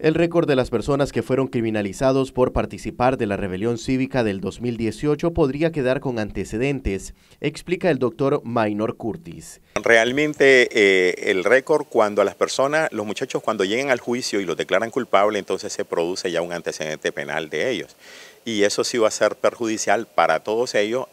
El récord de las personas que fueron criminalizados por participar de la rebelión cívica del 2018 podría quedar con antecedentes, explica el doctor Maynor Curtis. Realmente eh, el récord cuando a las personas, los muchachos cuando lleguen al juicio y los declaran culpables, entonces se produce ya un antecedente penal de ellos. Y eso sí va a ser perjudicial para todos ellos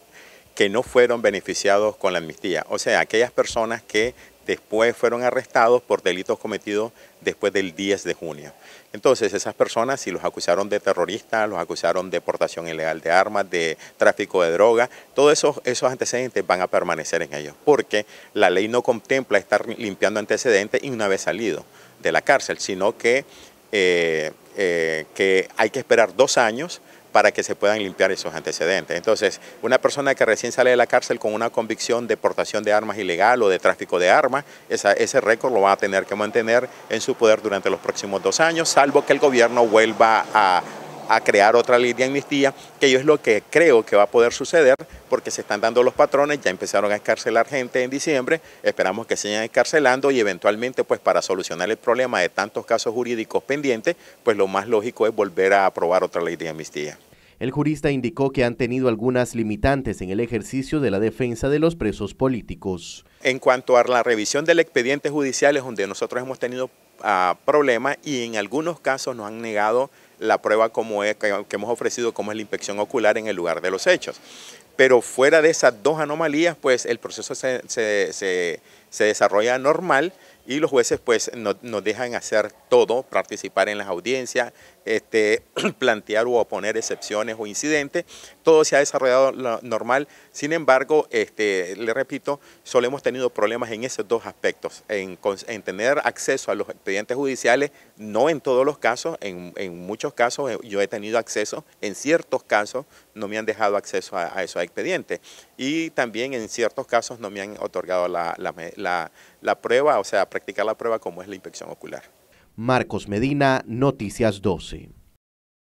que no fueron beneficiados con la amnistía. O sea, aquellas personas que después fueron arrestados por delitos cometidos después del 10 de junio. Entonces esas personas, si los acusaron de terroristas, los acusaron de portación ilegal de armas, de tráfico de droga, todos esos, antecedentes van a permanecer en ellos, porque la ley no contempla estar limpiando antecedentes y una vez salido de la cárcel, sino que, eh, eh, que hay que esperar dos años para que se puedan limpiar esos antecedentes. Entonces, una persona que recién sale de la cárcel con una convicción de portación de armas ilegal o de tráfico de armas, esa, ese récord lo va a tener que mantener en su poder durante los próximos dos años, salvo que el gobierno vuelva a, a crear otra ley de amnistía, que yo es lo que creo que va a poder suceder porque se están dando los patrones, ya empezaron a escarcelar gente en diciembre, esperamos que sigan encarcelando y eventualmente pues para solucionar el problema de tantos casos jurídicos pendientes, pues lo más lógico es volver a aprobar otra ley de amnistía. El jurista indicó que han tenido algunas limitantes en el ejercicio de la defensa de los presos políticos. En cuanto a la revisión del expediente judicial, es donde nosotros hemos tenido problemas y en algunos casos nos han negado la prueba como que, hemos ofrecido como es la inspección ocular en el lugar de los hechos. Pero fuera de esas dos anomalías, pues el proceso se, desarrolla normal y los jueces pues nos, dejan hacer todo, participar en las audiencias, este, plantear u oponer excepciones o incidentes, todo se ha desarrollado normal, sin embargo, este, le repito, solo hemos tenido problemas en esos dos aspectos, en, tener acceso a los expedientes judiciales, no en todos los casos, en, muchos casos eh, yo he tenido acceso, en ciertos casos no me han dejado acceso a, esos expedientes y también en ciertos casos no me han otorgado la, la prueba, o sea, practicar la prueba como es la inspección ocular. Marcos Medina, Noticias 12.